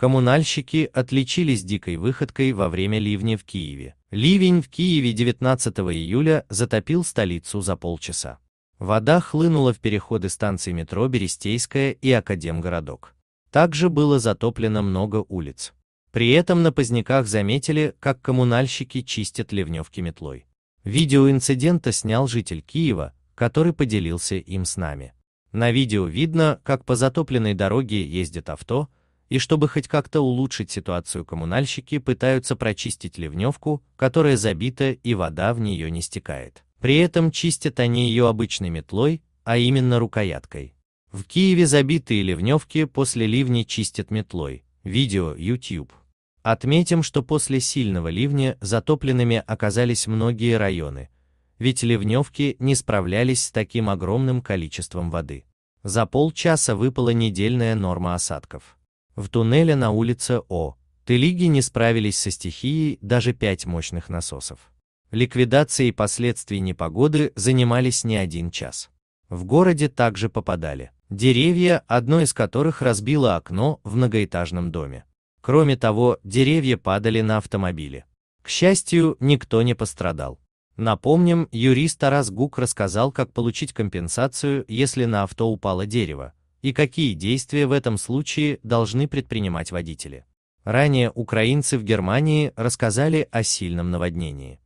Коммунальщики отличились дикой выходкой во время ливня в Киеве. Ливень в Киеве 19 июля затопил столицу за полчаса. Вода хлынула в переходы станций метро Берестейская и Академгородок. Также было затоплено много улиц. При этом на поздняках заметили, как коммунальщики чистят ливневки метлой. Видео инцидента снял житель Киева, который поделился им с нами. На видео видно, как по затопленной дороге ездит авто, и чтобы хоть как-то улучшить ситуацию, коммунальщики пытаются прочистить ливневку, которая забита и вода в нее не стекает. При этом чистят они ее обычной метлой, а именно рукояткой. В Киеве забитые ливневки после ливня чистят метлой. Видео YouTube. Отметим, что после сильного ливня затопленными оказались многие районы, ведь ливневки не справлялись с таким огромным количеством воды. За полчаса выпала недельная норма осадков. В туннеле на улице О. Телиги не справились со стихией даже пять мощных насосов. Ликвидацией последствий непогоды занимались не один час. В городе также попадали деревья, одно из которых разбило окно в многоэтажном доме. Кроме того, деревья падали на автомобили. К счастью, никто не пострадал. Напомним, юрист Тарас Гук рассказал, как получить компенсацию, если на авто упало дерево, и какие действия в этом случае должны предпринимать водители. Ранее украинцы в Германии рассказали о сильном наводнении.